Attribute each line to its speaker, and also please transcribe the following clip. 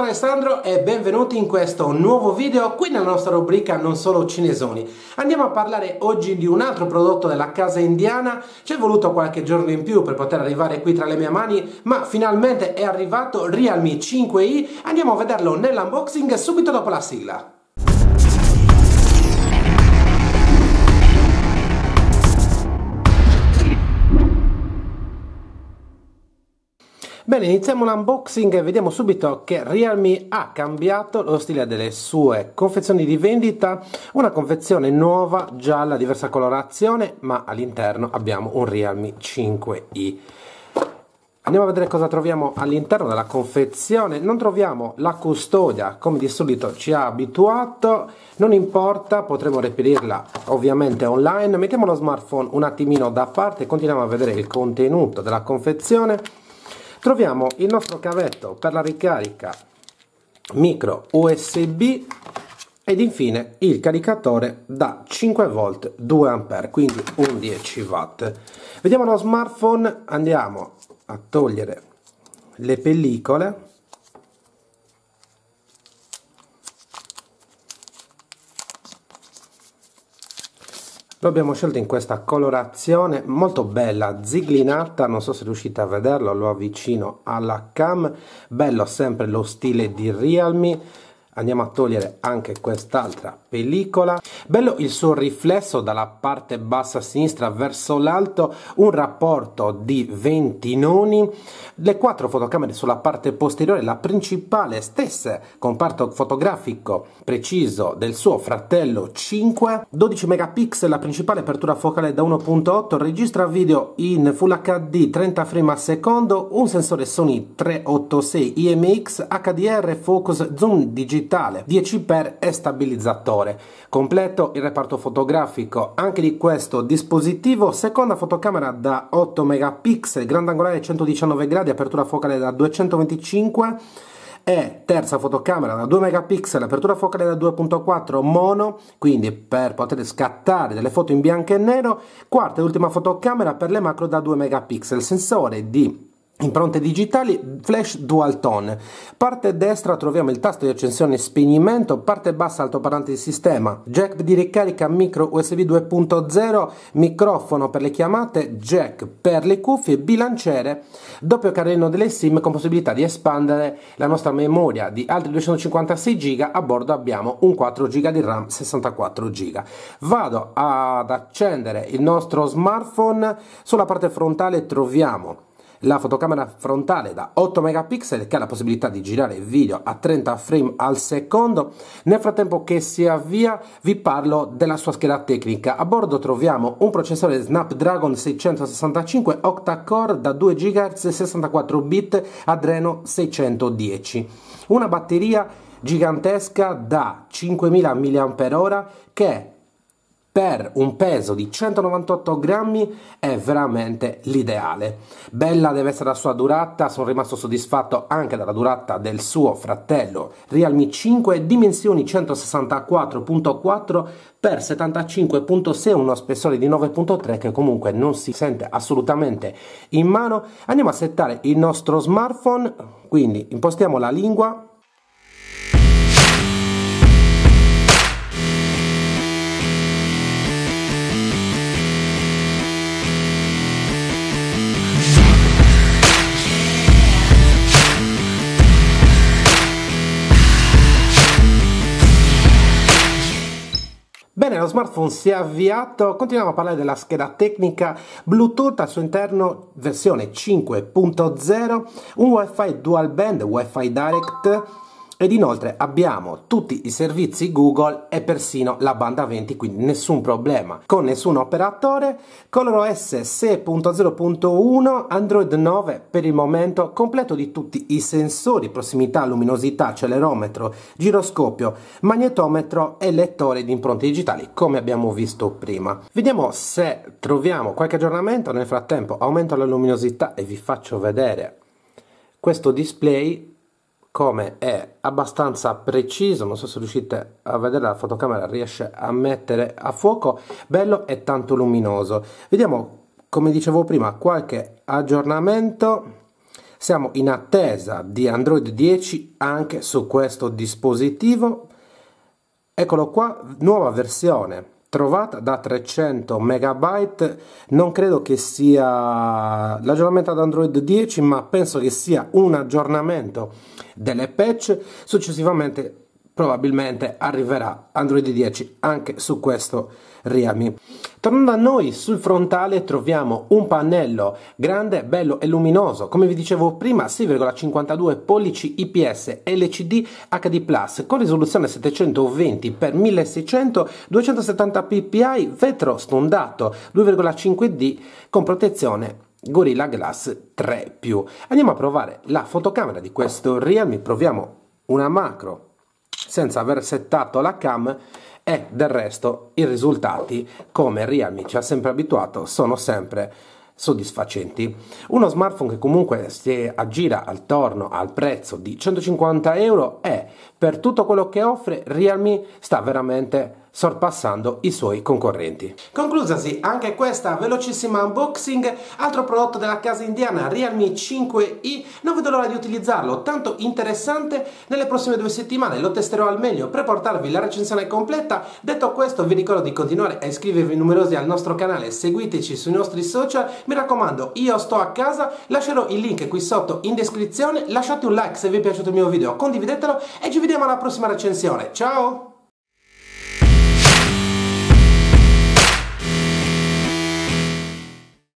Speaker 1: vostro Alessandro e benvenuti in questo nuovo video qui nella nostra rubrica Non solo cinesoni. Andiamo a parlare oggi di un altro prodotto della casa indiana, ci è voluto qualche giorno in più per poter arrivare qui tra le mie mani, ma finalmente è arrivato Realme 5i, andiamo a vederlo nell'unboxing subito dopo la sigla. Bene, iniziamo l'unboxing e vediamo subito che Realme ha cambiato lo stile delle sue confezioni di vendita, una confezione nuova, gialla, diversa colorazione, ma all'interno abbiamo un Realme 5i. Andiamo a vedere cosa troviamo all'interno della confezione. Non troviamo la custodia, come di solito ci ha abituato, non importa, potremo reperirla ovviamente online. Mettiamo lo smartphone un attimino da parte e continuiamo a vedere il contenuto della confezione troviamo il nostro cavetto per la ricarica micro USB ed infine il caricatore da 5 v 2 A, quindi un 10 watt. Vediamo lo smartphone, andiamo a togliere le pellicole Lo abbiamo scelto in questa colorazione molto bella, ziglinata, non so se riuscite a vederlo, lo avvicino alla cam, bello sempre lo stile di Realme, andiamo a togliere anche quest'altra pellicola bello il suo riflesso dalla parte bassa a sinistra verso l'alto un rapporto di 20 noni le quattro fotocamere sulla parte posteriore la principale stesse comparto fotografico preciso del suo fratello 5 12 megapixel la principale apertura focale da 1.8 registra video in full hd 30 frame al secondo un sensore sony 386 imx hdr focus zoom digitale digitale, 10x e stabilizzatore. Completo il reparto fotografico anche di questo dispositivo, seconda fotocamera da 8 megapixel, grandangolare 119 gradi, apertura focale da 225 e terza fotocamera da 2 megapixel, apertura focale da 2.4 mono, quindi per poter scattare delle foto in bianco e nero, quarta e ultima fotocamera per le macro da 2 megapixel, sensore di Impronte digitali, flash dual tone. Parte destra troviamo il tasto di accensione e spegnimento, parte bassa altoparlante di sistema, jack di ricarica micro USB 2.0, microfono per le chiamate, jack per le cuffie, bilanciere, doppio carrellino delle SIM con possibilità di espandere la nostra memoria di altri 256 GB, a bordo abbiamo un 4 GB di RAM 64 GB. Vado ad accendere il nostro smartphone, sulla parte frontale troviamo la fotocamera frontale da 8 megapixel che ha la possibilità di girare video a 30 frame al secondo. Nel frattempo che si avvia vi parlo della sua scheda tecnica. A bordo troviamo un processore Snapdragon 665 octa-core da 2 GHz 64 bit Adreno 610. Una batteria gigantesca da 5000 mAh che per un peso di 198 grammi è veramente l'ideale. Bella deve essere la sua durata, sono rimasto soddisfatto anche dalla durata del suo fratello Realme 5, dimensioni 164.4 x 75.6, uno spessore di 9.3 che comunque non si sente assolutamente in mano. Andiamo a settare il nostro smartphone, quindi impostiamo la lingua lo smartphone si è avviato, continuiamo a parlare della scheda tecnica Bluetooth al suo interno versione 5.0, un WiFi dual band, WiFi Direct ed inoltre abbiamo tutti i servizi Google e persino la banda 20 quindi nessun problema con nessun operatore ColorOS 6.0.1 Android 9 per il momento completo di tutti i sensori prossimità luminosità accelerometro giroscopio magnetometro e lettore di impronte digitali come abbiamo visto prima vediamo se troviamo qualche aggiornamento nel frattempo aumento la luminosità e vi faccio vedere questo display come è abbastanza preciso, non so se riuscite a vedere la fotocamera, riesce a mettere a fuoco, bello e tanto luminoso. Vediamo, come dicevo prima, qualche aggiornamento. Siamo in attesa di Android 10 anche su questo dispositivo. Eccolo qua, nuova versione trovata da 300 megabyte non credo che sia l'aggiornamento ad android 10 ma penso che sia un aggiornamento delle patch successivamente probabilmente arriverà Android 10 anche su questo Realme. Tornando a noi, sul frontale troviamo un pannello grande, bello e luminoso, come vi dicevo prima 6,52 pollici IPS LCD HD+, con risoluzione 720x1600, 270 ppi, vetro stondato, 2,5D con protezione Gorilla Glass 3+. Andiamo a provare la fotocamera di questo Realme, proviamo una macro senza aver settato la cam e del resto i risultati, come Realme ci ha sempre abituato, sono sempre soddisfacenti. Uno smartphone che comunque si aggira attorno al prezzo di 150 euro e per tutto quello che offre Realme sta veramente sorpassando i suoi concorrenti. Conclusasi anche questa velocissima unboxing, altro prodotto della casa indiana Realme 5i, non vedo l'ora di utilizzarlo, tanto interessante, nelle prossime due settimane lo testerò al meglio per portarvi la recensione completa, detto questo vi ricordo di continuare a iscrivervi numerosi al nostro canale, seguiteci sui nostri social, mi raccomando io sto a casa, lascerò il link qui sotto in descrizione, lasciate un like se vi è piaciuto il mio video, condividetelo e ci vediamo alla prossima recensione, ciao!